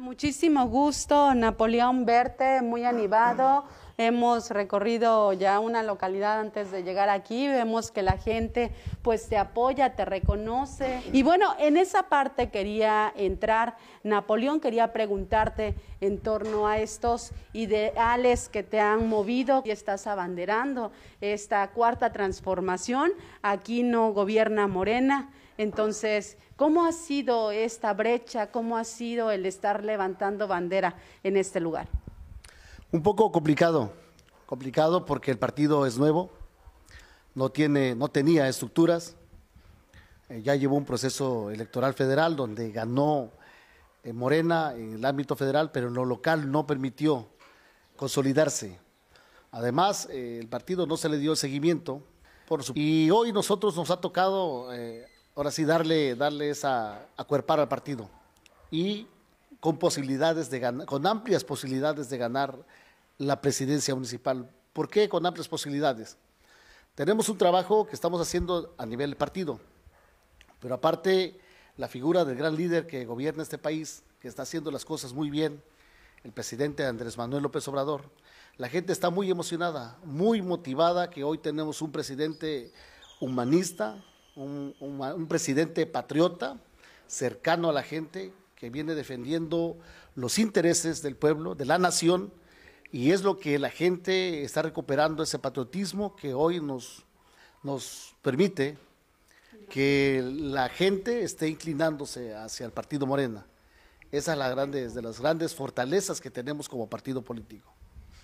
muchísimo gusto, Napoleón, verte, muy animado. Hemos recorrido ya una localidad antes de llegar aquí, vemos que la gente pues te apoya, te reconoce. Y bueno, en esa parte quería entrar. Napoleón, quería preguntarte en torno a estos ideales que te han movido y estás abanderando esta cuarta transformación. Aquí no gobierna Morena, entonces, ¿cómo ha sido esta brecha? ¿Cómo ha sido el estar levantando bandera en este lugar? Un poco complicado, complicado porque el partido es nuevo, no, tiene, no tenía estructuras, eh, ya llevó un proceso electoral federal donde ganó eh, Morena en el ámbito federal, pero en lo local no permitió consolidarse. Además, eh, el partido no se le dio el seguimiento. Por Y hoy nosotros nos ha tocado ahora sí, darle, darle esa, acuerpar al partido. Y con posibilidades de ganar, con amplias posibilidades de ganar la presidencia municipal. ¿Por qué con amplias posibilidades? Tenemos un trabajo que estamos haciendo a nivel partido, pero aparte la figura del gran líder que gobierna este país, que está haciendo las cosas muy bien, el presidente Andrés Manuel López Obrador. La gente está muy emocionada, muy motivada que hoy tenemos un presidente humanista, un, presidente patriota, cercano a la gente, que viene defendiendo los intereses del pueblo, de la nación, y es lo que la gente está recuperando, ese patriotismo que hoy nos, nos permite que la gente esté inclinándose hacia el Partido Morena. Esa es la de las grandes fortalezas que tenemos como partido político.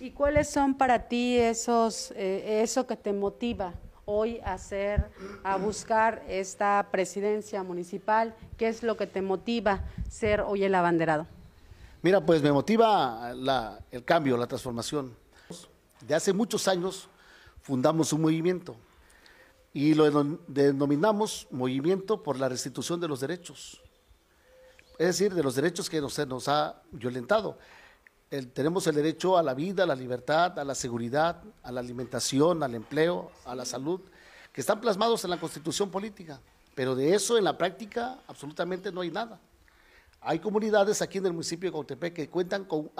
¿Y cuáles son para ti esos, eh, eso que te motiva hoy a hacer, a buscar esta presidencia municipal? ¿Qué es lo que te motiva ser hoy el abanderado? Mira, pues me motiva el cambio, la transformación. De hace muchos años fundamos un movimiento y lo denominamos Movimiento por la Restitución de los Derechos, es decir, de los derechos que se nos ha violentado tenemos el derecho a la vida, a la libertad, a la seguridad, a la alimentación, al empleo, a la salud, que están plasmados en la constitución política. Pero de eso en la práctica absolutamente no hay nada. Hay comunidades aquí en el municipio de Cautepec que cuentan con,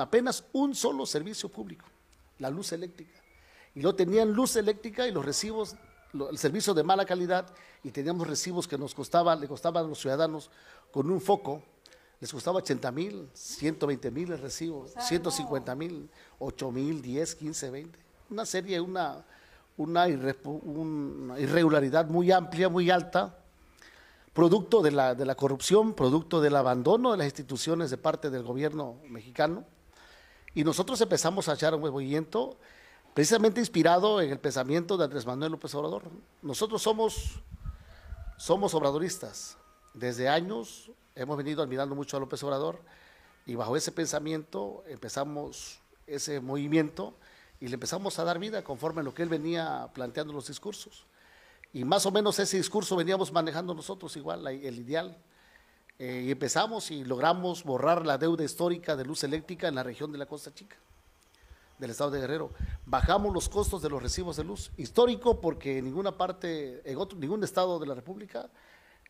apenas un solo servicio público, la luz eléctrica. Y no tenían luz eléctrica y los recibos, el servicio de mala calidad, y teníamos recibos que nos costaba, le costaban a los ciudadanos con un foco les costaba 80 mil, 120 mil el recibo, 150 mil, 8 mil, 10, 15, 20. Una serie, una, una, irregularidad muy amplia, muy alta, producto de la, de la corrupción, producto del abandono de las instituciones de parte del gobierno mexicano. Y nosotros empezamos a echar un movimiento precisamente inspirado en el pensamiento de Andrés Manuel López Obrador. Nosotros somos, somos obradoristas desde años hemos venido admirando mucho a López Obrador y bajo ese pensamiento empezamos ese movimiento y le empezamos a dar vida conforme a lo que él venía planteando los discursos. Y más o menos ese discurso veníamos manejando nosotros igual, el ideal. Eh, y empezamos y logramos borrar la deuda histórica de luz eléctrica en la región de la Costa Chica, del estado de Guerrero. Bajamos los costos de los recibos de luz. Histórico porque en ninguna parte, ningún estado de la República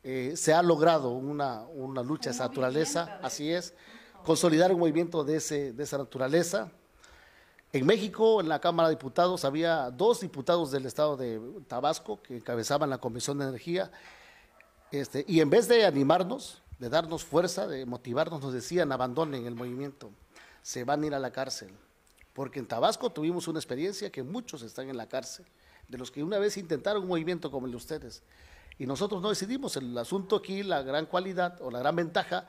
eh, se ha logrado una, lucha de esa naturaleza, así es, consolidar un movimiento de, esa naturaleza. En México, en la Cámara de Diputados, había dos diputados del estado de Tabasco que encabezaban la Comisión de Energía, este, y en vez de animarnos, de darnos fuerza, de motivarnos, nos decían, abandonen el movimiento, se van a ir a la cárcel. Porque en Tabasco tuvimos una experiencia que muchos están en la cárcel, de los que una vez intentaron un movimiento como el de ustedes y nosotros no decidimos. El asunto aquí, la gran cualidad o la gran ventaja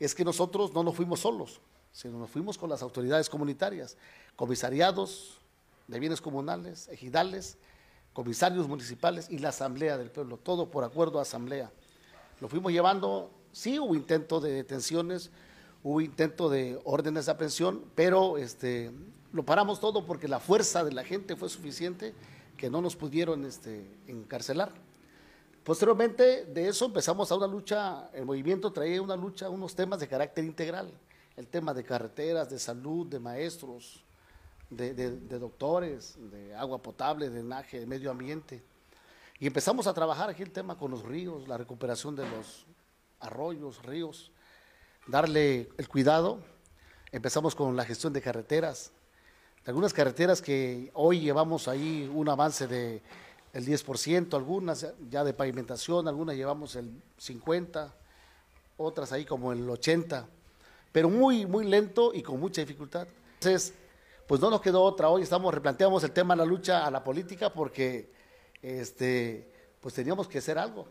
es que nosotros no nos fuimos solos, sino nos fuimos con las autoridades comunitarias, comisariados de bienes comunales, ejidales, comisarios municipales y la asamblea del pueblo, todo por acuerdo a asamblea. Lo fuimos llevando, sí hubo intento de detenciones, hubo intento de órdenes de aprehensión, pero este, lo paramos todo porque la fuerza de la gente fue suficiente que no nos pudieron este, encarcelar. Posteriormente de eso empezamos a una lucha, el movimiento traía una lucha, unos temas de carácter integral, el tema de carreteras, de salud, de maestros, de, doctores, de agua potable, de drenaje, de medio ambiente. Y empezamos a trabajar aquí el tema con los ríos, la recuperación de los arroyos, ríos, darle el cuidado. Empezamos con la gestión de carreteras, de algunas carreteras que hoy llevamos ahí un avance de el 10%, algunas ya de pavimentación, algunas llevamos el 50%, otras ahí como el 80%, pero muy, muy lento y con mucha dificultad. Entonces, pues no nos quedó otra. Hoy estamos, replanteamos el tema de la lucha a la política porque este, pues teníamos que hacer algo.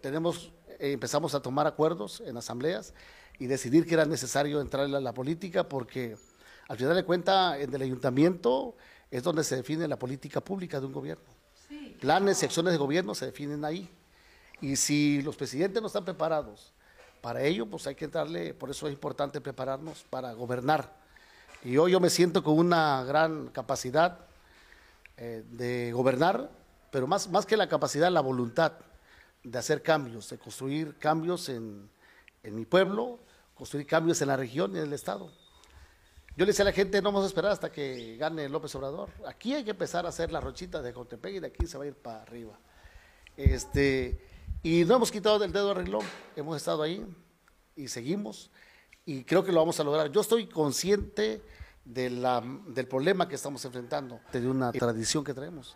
Tenemos, eh, empezamos a tomar acuerdos en asambleas y decidir que era necesario entrar a la, política porque al final de cuentas en el ayuntamiento es donde se define la política pública de un gobierno planes y acciones de gobierno se definen ahí. Y si los presidentes no están preparados para ello, pues hay que darle, por eso es importante prepararnos para gobernar. Y hoy yo me siento con una gran capacidad eh, de gobernar, pero más, más que la capacidad, la voluntad de hacer cambios, de construir cambios en, en mi pueblo, construir cambios en la región y en el Estado. Yo le decía a la gente, no vamos a esperar hasta que gane López Obrador. Aquí hay que empezar a hacer la rochita de Jontepec y de aquí se va a ir para arriba. Este, y no hemos quitado del dedo el renglón, hemos estado ahí y seguimos y creo que lo vamos a lograr. Yo estoy consciente de la, del problema que estamos enfrentando, de una tradición que traemos.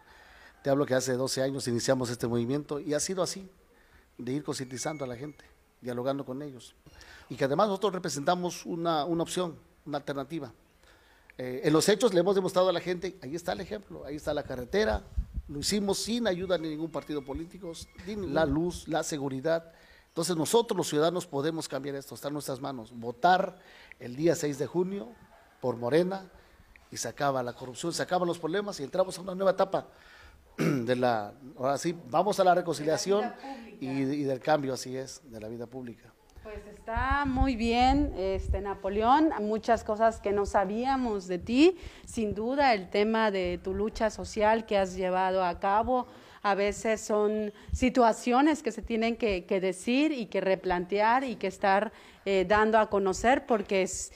Te hablo que hace 12 años iniciamos este movimiento y ha sido así, de ir concientizando a la gente, dialogando con ellos. Y que además nosotros representamos una, una opción alternativa. Eh, en los hechos le hemos demostrado a la gente, ahí está el ejemplo, ahí está la carretera, lo hicimos sin ayuda de ningún partido político, sin la luz, la seguridad. Entonces nosotros los ciudadanos podemos cambiar esto, está en nuestras manos. Votar el día 6 de junio por Morena y se acaba la corrupción, se acaban los problemas y entramos a una nueva etapa de la, ahora sí, vamos a la reconciliación y del cambio, así es, de la vida pública. Pues está muy bien, este Napoleón, muchas cosas que no sabíamos de ti, sin duda el tema de tu lucha social que has llevado a cabo, a veces son situaciones que se tienen que, decir y que replantear y que estar eh, dando a conocer porque es,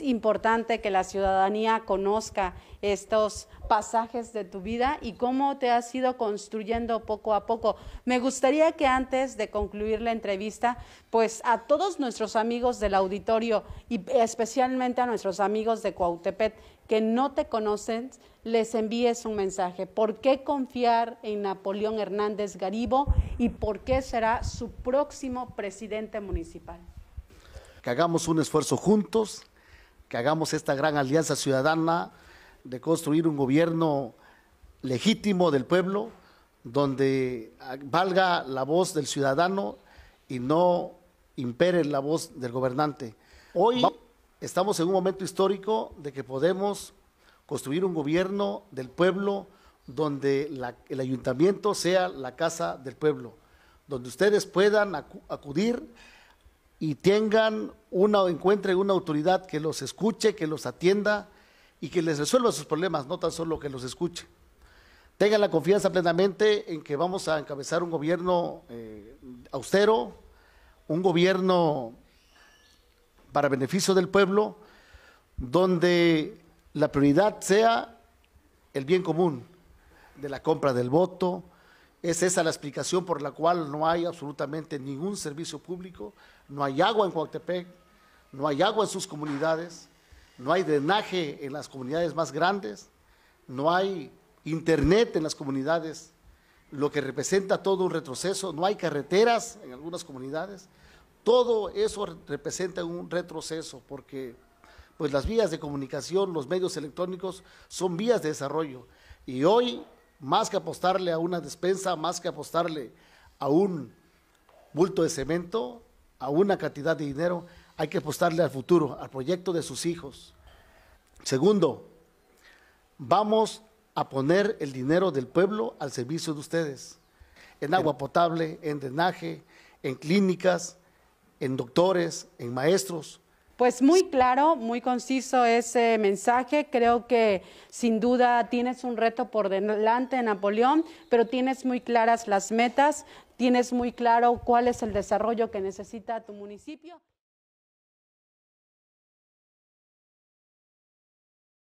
importante que la ciudadanía conozca estos pasajes de tu vida y cómo te has ido construyendo poco a poco. Me gustaría que antes de concluir la entrevista, pues a todos nuestros amigos del auditorio y especialmente a nuestros amigos de Coautepet que no te conocen, les envíes un mensaje. ¿Por qué confiar en Napoleón Hernández Garibo y por qué será su próximo presidente municipal? Que hagamos un esfuerzo juntos, que hagamos esta gran alianza ciudadana de construir un gobierno legítimo del pueblo, donde valga la voz del ciudadano y no impere la voz del gobernante. Hoy estamos en un momento histórico de que podemos construir un gobierno del pueblo donde el ayuntamiento sea la casa del pueblo, donde ustedes puedan acudir y tengan una encuentren una autoridad que los escuche, que los atienda y que les resuelva sus problemas, no tan solo que los escuche. Tengan la confianza plenamente en que vamos a encabezar un gobierno eh, austero, un gobierno para beneficio del pueblo, donde la prioridad sea el bien común de la compra del voto. Es esa la explicación por la cual no hay absolutamente ningún servicio público, no hay agua en Coatepec, no hay agua en sus comunidades, no hay drenaje en las comunidades más grandes, no hay internet en las comunidades, lo que representa todo un retroceso, no hay carreteras en algunas comunidades. Todo eso representa un retroceso porque pues las vías de comunicación, los medios electrónicos son vías de desarrollo. Y hoy, más que apostarle a una despensa, más que apostarle a un bulto de cemento, a una cantidad de dinero, hay que apostarle al futuro, al proyecto de sus hijos. Segundo, vamos a poner el dinero del pueblo al servicio de ustedes, en agua potable, en drenaje, en clínicas, en doctores, en maestros, pues muy claro, muy conciso ese mensaje. Creo que sin duda tienes un reto por delante, Napoleón, pero tienes muy claras las metas, tienes muy claro cuál es el desarrollo que necesita tu municipio.